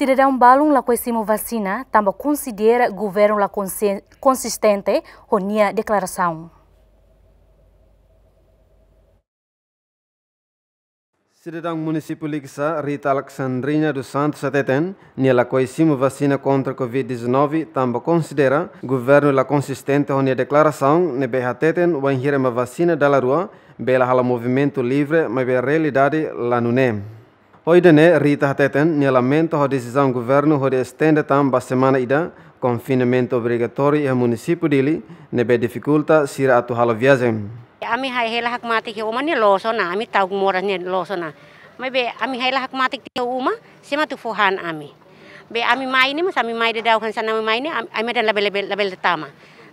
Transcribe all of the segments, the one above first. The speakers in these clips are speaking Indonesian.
Cidadão balun la coesimo vacina também considera governo la consistente honia declaração. Cidadão município Ligsa, Rita Alexandrina dos Santos Ateten, la coesimo vacina contra Covid-19, também considera governo la consistente a declaração ne behateten o vacina da la rua, bela hala movimento livre, mas realidade la nunem. ne Rita Hateten lamento ho desisam governo ho de estende ba semana ida confinamento obrigatório e dili ne be dificulta sira atu halo viagem. Ami hai hela hak mati ke uma ni loso na ami tau moras ni loso na. be ami hai hak mati ke uma sema tu fohan ami. Be ami mai ni mas ami mai de dauhan sana ami mai ni ami ada label label label tama.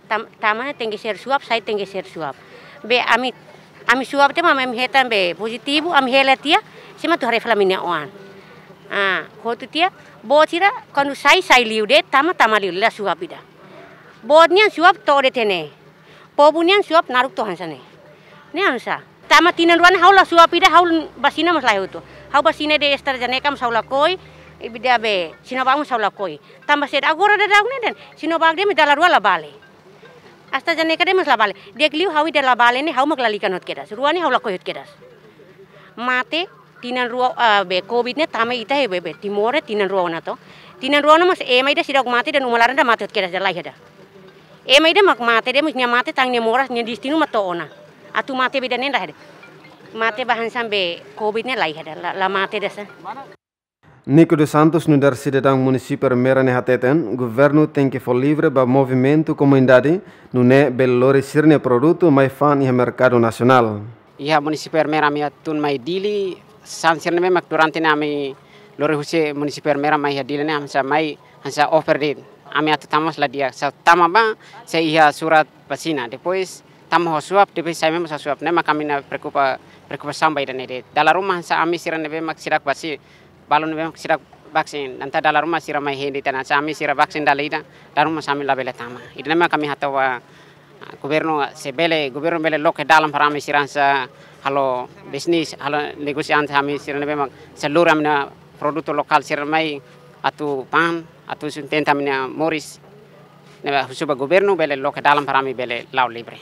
Tam, tama ne tengge ser suap sai tengge ser suap. Be ami Ami suap te mama he be positivo ami he tia sima tu hari flamine oan. Ah, tu tia tira kanu sai sai liu de tama tama liu la suap ida. Bodnian suap tore tene. Pobunian suap naruk to hansane. Ne ansa. Tama tina hau la suap ida hau basina mas lahi utu. Hau basina de estar jane kam saula koi ibida be sinobang saula koi. tambah sed agora de dagne neden, sinobang de medala rua la bale asta jane ya kare mas labale dek liu hawi de labale ni hau maglali kanot kedas hau hau lakoyot kedas mate tinan ruo ah, be covid ne tame ita he be timore tinan ruo na to tinan ruo na mas e maida sidak mate dan umalaran da mate kedas da laihada e maida mak mate de musnya mate tang ne moras ne distinu mato ona atu mate beda nenda da mate bahan sambe covid ne laihada la mate desa Nico dos Santos no dar cidadão município Mera ne hateten, governo tem que for livre ba movimento comunidade, no ne belore sirne produto mai fan e mercado nacional. Ia município Mera mi atun mai dili, san sirne me durante ne ami lore huse município Mera mai dili ne amsa mai hamsa offer dit. Ami atu tamas la dia, sa tama ba, sa ia surat pasina, depois tamo ho suap depois sa mesmo sa suap ne makami na preocupa preocupa sambai dan ide. Dalam rumah sa ami sirne be mak sirak pasi balon memang sira vaksin dalam rumah sira mai hendi tana sami sira vaksin dalida rumah sami labele tama nama kami hatawa gubernur sebele gubernur bele loket dalam parami siransa halo bisnis halo negosian kami sira memang seluruh amna produk lokal mai atau pan atu suntenta amna moris nebe husuba gubernur bele loket dalam parami bele lau libre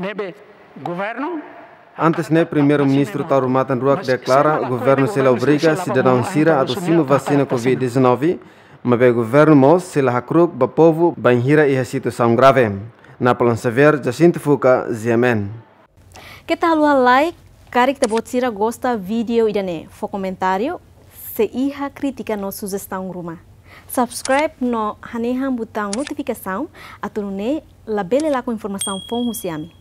nebe gubernur Antes, né, primeiro-ministro Tauro Matanruak declara o governo é se obriga a cidadão Sira a tossir vacina Covid-19, mas o governo Mos se a hacruk o povo banhira e a situação grave. Na plan saber, Jacinto Fuca, Ziemen. Que tal o like? que te Botsira gosta vídeo idane. For comentário, se iha crítica no sugestão ruma. Subscribe no haneham botão notificação, aturune é, labele lá com informação fom husiami.